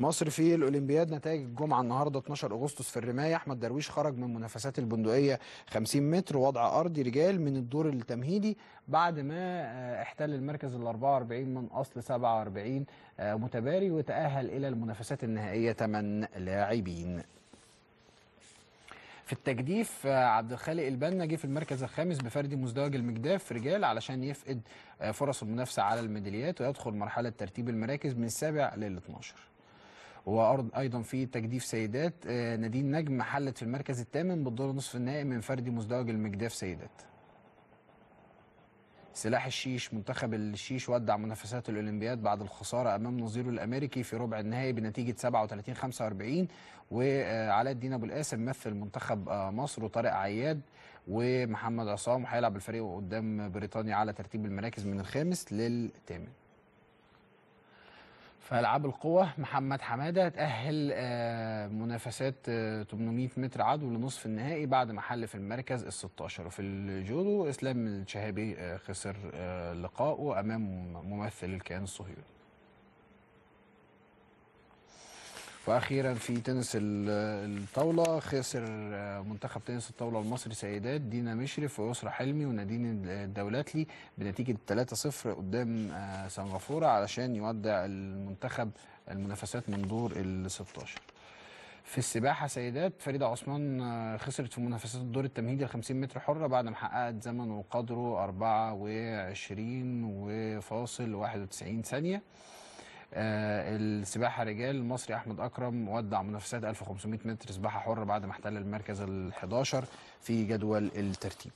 مصر في الاولمبياد نتائج الجمعه النهارده 12 اغسطس في الرمايه احمد درويش خرج من منافسات البندقيه 50 متر وضع ارضي رجال من الدور التمهيدي بعد ما آه، احتل المركز ال 44 من اصل 47 آه، متباري وتاهل الى المنافسات النهائيه 8 لاعبين في التجديف آه، عبد الخالق البنا جه في المركز الخامس بفردي مزدوج المجداف رجال علشان يفقد فرص المنافسه على الميداليات ويدخل مرحله ترتيب المراكز من السابع لل 12 وايضا في تجديف سيدات آه، نادين نجم حلت في المركز الثامن بالدور نصف النهائي من فردي مزدوج المجداف سيدات سلاح الشيش منتخب الشيش ودع منافسات الأولمبياد بعد الخسارة أمام نظيره الأمريكي في ربع النهائي بنتيجة 37-45 وعلاء الدين أبو القاسم مثل منتخب آه، مصر وطارق عياد ومحمد عصام هيلعب الفريق قدام بريطانيا على ترتيب المراكز من الخامس للثامن فالعاب القوى القوة محمد حمادة تأهل آه، منافسات 800 آه، متر عدو لنصف النهائي بعد ما حل في المركز ال 16 وفي الجودو اسلام الشهابي آه، خسر لقائه امام ممثل الكيان الصهيوني واخيرا في تنس الطاوله خسر آه، منتخب تنس الطاوله المصري سيدات دينا مشرف ويسرى حلمي ونادين الدولاتلي بنتيجه 3-0 قدام آه، سنغافوره علشان يودع المنتخب المنافسات من دور ال 16 في السباحه سيدات فريده عثمان آه، خسرت في منافسات الدور التمهيدي ال 50 متر حره بعد ما حققت زمن وقدره 24 وفاصل 91 ثانيه آه، السباحه رجال المصري احمد اكرم ودع منافسات 1500 متر سباحه حره بعد ما احتل المركز ال 11 في جدول الترتيب